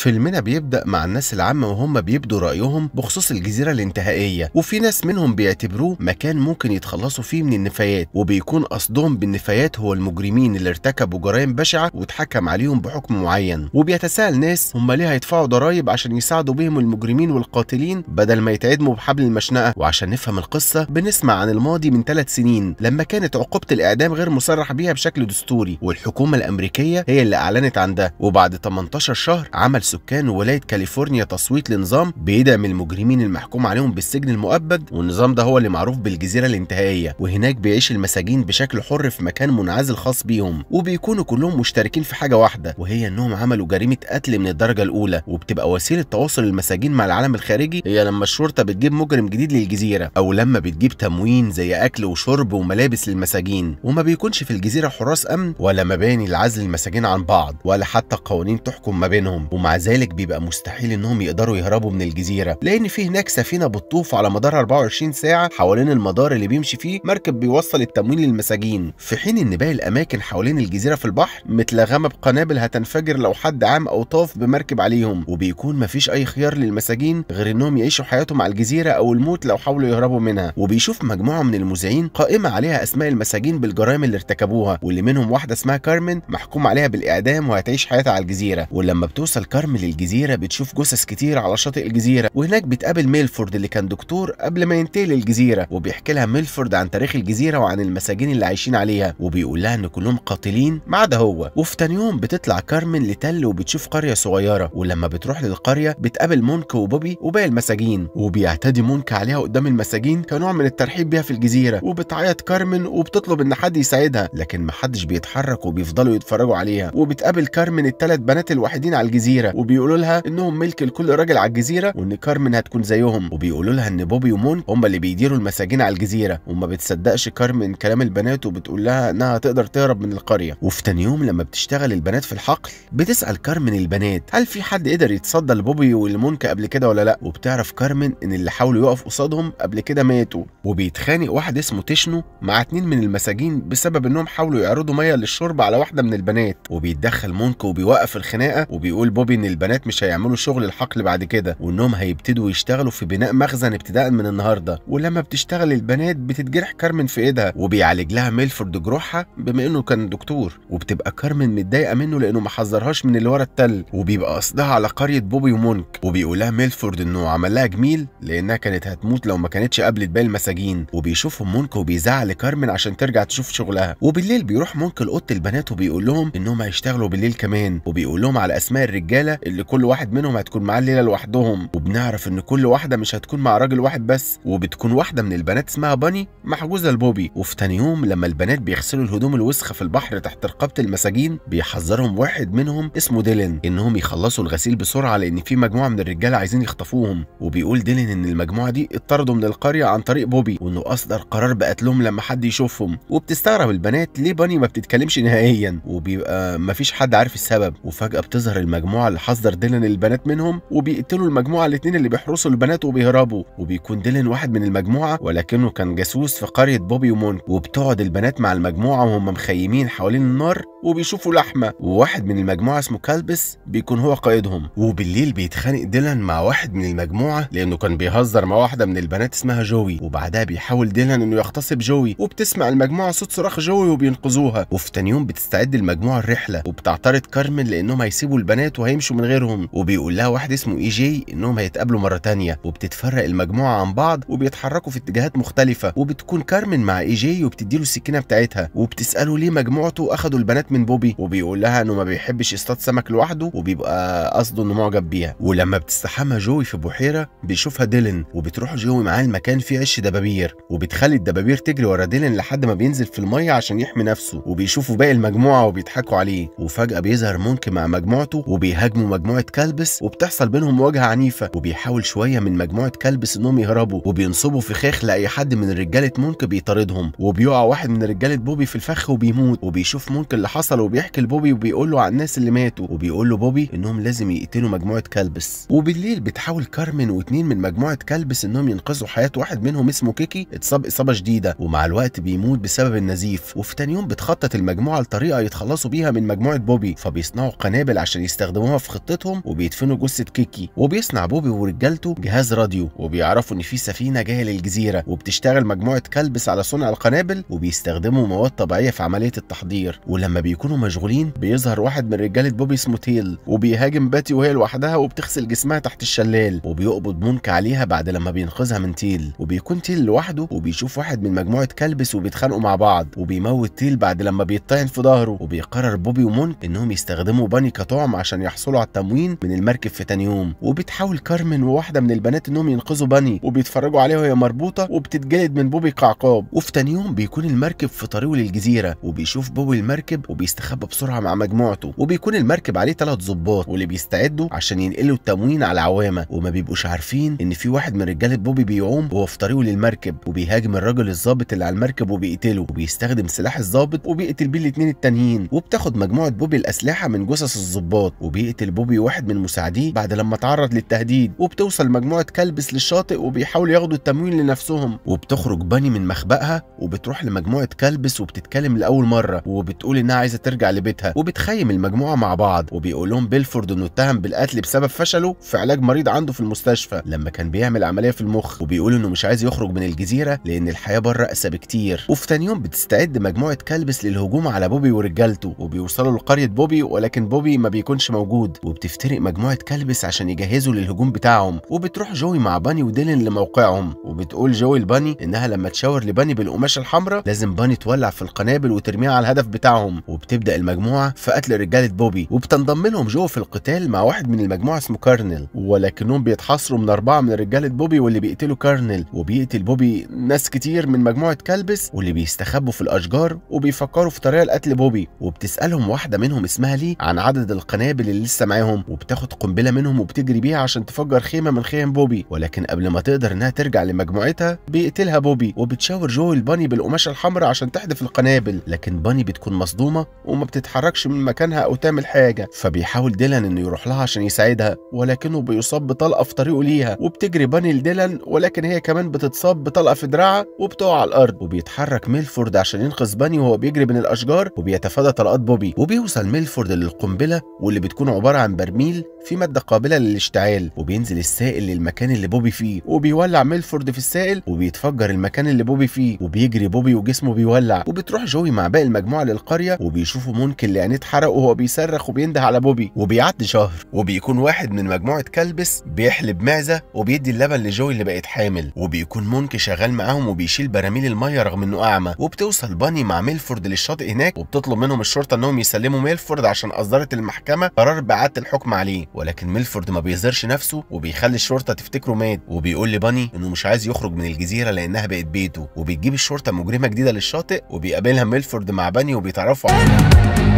فيلمنا بيبدأ مع الناس العامة وهم بيبدوا رأيهم بخصوص الجزيرة الانتهائية وفي ناس منهم بيعتبروه مكان ممكن يتخلصوا فيه من النفايات وبيكون قصدهم بالنفايات هو المجرمين اللي ارتكبوا جرائم بشعة واتحكم عليهم بحكم معين وبيتساءل ناس هم ليه هيدفعوا ضرائب عشان يساعدوا بيهم المجرمين والقاتلين بدل ما يتعدموا بحبل المشنقة وعشان نفهم القصة بنسمع عن الماضي من ثلاث سنين لما كانت عقوبة الإعدام غير مصرح بيها بشكل دستوري والحكومة الأمريكية هي اللي أعلنت عن ده وبعد 18 شهر عمل سكان ولايه كاليفورنيا تصويت لنظام بيدعم المجرمين المحكوم عليهم بالسجن المؤبد والنظام ده هو اللي معروف بالجزيره الانتهائيه وهناك بيعيش المساجين بشكل حر في مكان منعزل خاص بيهم وبيكونوا كلهم مشتركين في حاجه واحده وهي انهم عملوا جريمه قتل من الدرجه الاولى وبتبقى وسيله تواصل المساجين مع العالم الخارجي هي لما الشرطه بتجيب مجرم جديد للجزيره او لما بتجيب تموين زي اكل وشرب وملابس للمساجين وما بيكونش في الجزيره حراس امن ولا مباني لعزل المساجين عن بعض ولا حتى قوانين تحكم ما بينهم ومع ذلك بيبقى مستحيل انهم يقدروا يهربوا من الجزيره لان في هناك سفينه بتطوف على مدار 24 ساعه حوالين المدار اللي بيمشي فيه مركب بيوصل التموين للمساجين في حين ان باقي الاماكن حوالين الجزيره في البحر متلغمه بقنابل هتنفجر لو حد عام او طاف بمركب عليهم وبيكون مفيش اي خيار للمساجين غير انهم يعيشوا حياتهم على الجزيره او الموت لو حاولوا يهربوا منها وبيشوف مجموعه من المذيعين قائمه عليها اسماء المساجين بالجرائم اللي ارتكبوها واللي منهم واحده اسمها كارمن محكوم عليها بالاعدام وهتعيش حياتها على الجزيره ولما بتوصل كارمن بتكمل الجزيرة بتشوف جثث كتير على شاطئ الجزيرة وهناك بتقابل ميلفورد اللي كان دكتور قبل ما ينتقل للجزيرة وبيحكي لها ميلفورد عن تاريخ الجزيرة وعن المساجين اللي عايشين عليها وبيقول لها ان كلهم قاتلين ما عدا هو وفي تاني يوم بتطلع كارمن لتل وبتشوف قرية صغيرة ولما بتروح للقرية بتقابل مونك وبوبي وباقي المساجين وبيعتدي مونك عليها قدام المساجين كنوع من الترحيب بيها في الجزيرة وبتعيط كارمن وبتطلب ان حد يساعدها لكن محدش بيتحرك وبيفضلوا يتفرجوا عليها وبتقابل كارمن الثلاث بنات الوحيدين على الجزيرة وبيقولوا لها انهم ملك لكل راجل على الجزيره وان كارمن هتكون زيهم وبيقولوا لها ان بوبي ومون هم اللي بيديروا المساجين على الجزيره وما بتصدقش كارمن كلام البنات وبتقول لها انها تقدر تهرب من القريه وفي تاني يوم لما بتشتغل البنات في الحقل بتسال كارمن البنات هل في حد قدر يتصدى لبوبي والمونكا قبل كده ولا لا وبتعرف كارمن ان اللي حاولوا يقف قصادهم قبل كده ماتوا وبيتخانق واحد اسمه تشنو مع اتنين من المساجين بسبب انهم حاولوا يعرضوا ميه للشرب على واحده من البنات وبيتدخل مونكا وبيوقف الخناقه وبيقول بوبي ان البنات مش هيعملوا شغل الحقل بعد كده وانهم هيبتدوا يشتغلوا في بناء مخزن ابتداء من النهارده ولما بتشتغل البنات بتتجرح كارمن في ايدها وبيعالج لها ميلفورد جروحها بما انه كان دكتور وبتبقى كارمن متضايقه منه لانه ما حذرهاش من اللي ورا التل وبيبقى قصدها على قريه بوبي ومونك وبيقول لها ميلفورد انه عمل لها جميل لانها كانت هتموت لو ما كانتش قابلت باقي المساجين وبيشوفهم مونك وبيزعل كارمن عشان ترجع تشوف شغلها وبالليل بيروح مونك لاوضه البنات وبيقول لهم انهم هيشتغلوا بالليل كمان وبيقول لهم على اسماء الرجاله اللي كل واحد منهم هتكون معاه الليله لوحدهم وبنعرف ان كل واحده مش هتكون مع راجل واحد بس وبتكون واحده من البنات اسمها باني محجوزه لبوبي وفي تاني يوم لما البنات بيغسلوا الهدوم الوسخه في البحر تحت رقابه المساجين بيحذرهم واحد منهم اسمه ديلين انهم يخلصوا الغسيل بسرعه لان في مجموعه من الرجاله عايزين يخطفوهم وبيقول ديلين ان المجموعه دي اتطردوا من القريه عن طريق بوبي وانه اصدر قرار بقتلهم لما حد يشوفهم وبتستغرب البنات ليه باني ما بتتكلمش نهائيا وبيبقى مفيش حد عارف السبب وفجاه بتظهر المجموعه اللي بيحذر ديلان البنات منهم وبيقتلوا المجموعه الاثنين اللي بيحرسوا البنات وبيهربوا وبيكون ديلان واحد من المجموعه ولكنه كان جاسوس في قريه بوبي ومونك وبتقعد البنات مع المجموعه وهم مخيمين حوالين النار وبيشوفوا لحمه وواحد من المجموعه اسمه كالبس بيكون هو قائدهم وبالليل بيتخانق ديلان مع واحد من المجموعه لانه كان بيهزر مع واحده من البنات اسمها جوي وبعدها بيحاول ديلان انه يغتصب جوي وبتسمع المجموعه صوت صراخ جوي وبينقذوها وفي تاني يوم بتستعد المجموعه الرحله وبتعترض كارمن لانهم هيسيبوا البنات وهيمشوا من غيرهم وبيقول لها واحد اسمه اي جي انهم هيتقابلوا مره تانية وبتتفرق المجموعه عن بعض وبيتحركوا في اتجاهات مختلفه وبتكون كارمن مع اي جي وبتديله السكينه بتاعتها وبتساله ليه مجموعته اخذوا البنات من بوبي وبيقول لها انه ما بيحبش يصطاد سمك لوحده وبيبقى قصده انه معجب بيها ولما بتستحمى جوي في بحيره بيشوفها ديلن وبتروح جوي معاه المكان فيه عش دبابير وبتخلي الدبابير تجري ورا ديلن لحد ما بينزل في الميه عشان يحمي نفسه وبيشوفوا باقي المجموعه وبيضحكوا عليه وفجاه بيظهر مونك مع مجموعته وبيهاجموا مجموعه كلبس وبتحصل بينهم مواجهه عنيفه وبيحاول شويه من مجموعه كلبس انهم يهربوا وبينصبوا فخاخ لاي حد من رجاله مونك بيطاردهم وبيقع واحد من رجاله بوبي في الفخ وبيموت وبيشوف مونك اللي حصل وبيحكي لبوبي وبيقول له عن الناس اللي ماتوا وبيقول له بوبي انهم لازم يقتلوا مجموعه كلبس وبالليل بتحاول كارمن واتنين من مجموعه كلبس انهم ينقذوا حياه واحد منهم اسمه كيكي اتصاب اصابه شديده ومع الوقت بيموت بسبب النزيف وفي تاني يوم بتخطط المجموعه لطريقه يتخلصوا بيها من مجموعه بوبي فبيصنعوا قنابل عشان يستخدموها في خطتهم وبيدفنوا جثه كيكي وبيصنع بوبي ورجالته جهاز راديو وبيعرفوا ان في سفينه جايه للجزيره وبتشتغل مجموعه كلبس على صنع القنابل وبيستخدموا مواد طبيعيه في عمليه التحضير ولما بيكونوا مشغولين بيظهر واحد من رجاله بوبي سموتيل وبيهاجم باتي وهي لوحدها وبتغسل جسمها تحت الشلال وبيقبض مونك عليها بعد لما بينقذها من تيل وبيكون تيل لوحده وبيشوف واحد من مجموعه كلبس وبيتخانقوا مع بعض وبيموت تيل بعد لما بيتطعن في ظهره وبيقرر بوبي ومونك انهم يستخدموا باني كطعم عشان يحصلوا على التموين من المركب في تاني يوم وبتحاول كارمن وواحده من البنات انهم ينقذوا باني وبيتفرجوا عليها وهي مربوطه وبتتجلد من بوبي كعقاب وفي تاني يوم بيكون المركب في طريقه للجزيره وبيشوف بوبي المركب وبيستخبى بسرعه مع مجموعته وبيكون المركب عليه ثلاث ظباط واللي بيستعدوا عشان ينقلوا التموين على عوامه وما بيبقوش عارفين ان في واحد من رجاله بوبي بيعوم وهو في طريقه للمركب وبيهاجم الراجل الظابط اللي على المركب وبيقتله وبيستخدم سلاح الظابط وبيقتل بيه الاثنين التانيين وبتاخد مجموعه بوبي الاسلحه من جثث الظباط وبيقتل بوبي واحد من مساعديه بعد لما تعرض للتهديد وبتوصل مجموعه كلبس للشاطئ وبيحاولوا ياخدوا التموين لنفسهم وبتخرج باني من مخبأها وبتروح لمجموعه كلبس وبتتكلم لاول مره وبتقول انها عايزه ترجع لبيتها وبتخيم المجموعه مع بعض وبيقول لهم بيلفورد انه اتهم بالقتل بسبب فشله في علاج مريض عنده في المستشفى لما كان بيعمل عمليه في المخ وبيقول انه مش عايز يخرج من الجزيره لان الحياه بره اسى بكتير وفي تاني يوم بتستعد مجموعه كلبس للهجوم على بوبي ورجالته وبيوصلوا لقريه بوبي ولكن بوبي ما بيكونش موجود وبتفترق مجموعه كلبس عشان يجهزوا للهجوم بتاعهم وبتروح جوي مع باني وديلن لموقعهم وبتقول جوي لباني انها لما تشاور لباني بالقماشه الحمراء لازم باني تولع في القنابل وترميها على الهدف بتاعهم وبتبدا المجموعه في قتل رجاله بوبي وبتنضم لهم جو في القتال مع واحد من المجموعه اسمه كارنل ولكنهم بيتحاصروا من اربعه من رجاله بوبي واللي بيقتلوا كارنل وبيقتل بوبي ناس كتير من مجموعه كلبس واللي بيستخبوا في الاشجار وبيفكروا في طريقه لقتل بوبي وبتسالهم واحده منهم اسمها لي عن عدد القنابل اللي لسه معاهم وبتاخد قنبله منهم وبتجري بيها عشان تفجر خيمه من خيم بوبي ولكن قبل ما تقدر انها ترجع لمجموعتها بيقتلها بوبي وبتشاور جو الباني بالقماشه الحمراء عشان تحذف القنابل لكن باني بتكون مصدومه وما بتتحركش من مكانها أو تعمل حاجة فبيحاول ديلان إنه يروح لها عشان يساعدها ولكنه بيصاب بطلقة في طريقه ليها وبتجري باني لديلان ولكن هي كمان بتتصاب بطلقة في دراعها وبتقع على الأرض وبيتحرك ميلفورد عشان ينقذ باني وهو بيجري بين الأشجار وبيتفادى طلقات بوبي وبيوصل ميلفورد للقنبلة واللي بتكون عبارة عن برميل في مادة قابلة للاشتعال وبينزل السائل للمكان اللي بوبي فيه وبيولع ميلفورد في السائل وبيتفجر المكان اللي بوبي فيه وبيجري بوبي وجسمه بيولع وبتروح جوي مع باقي المجموعة للقرية وبيشوفوا مونك اللي عينيه اتحرق وهو بيصرخ وبينده على بوبي وبيعدي شهر وبيكون واحد من مجموعة كلبس بيحلب معزة وبيدي اللبن لجوي اللي بقت حامل وبيكون مونك شغال معاهم وبيشيل براميل المية رغم انه اعمى وبتوصل باني مع ميلفورد للشاطئ هناك وبتطلب منهم الشرطة انهم يسلموا ميلفورد عشان اصدرت المحكمة قرار بإعادة الحكم عليه ولكن ميلفورد ما بيظهرش نفسه وبيخلي الشرطه تفتكره مات وبيقول لباني انه مش عايز يخرج من الجزيره لانها بقت بيته وبيجيب الشرطه مجرمه جديده للشاطئ وبيقابلها ميلفورد مع باني وبيتعرفوا عليها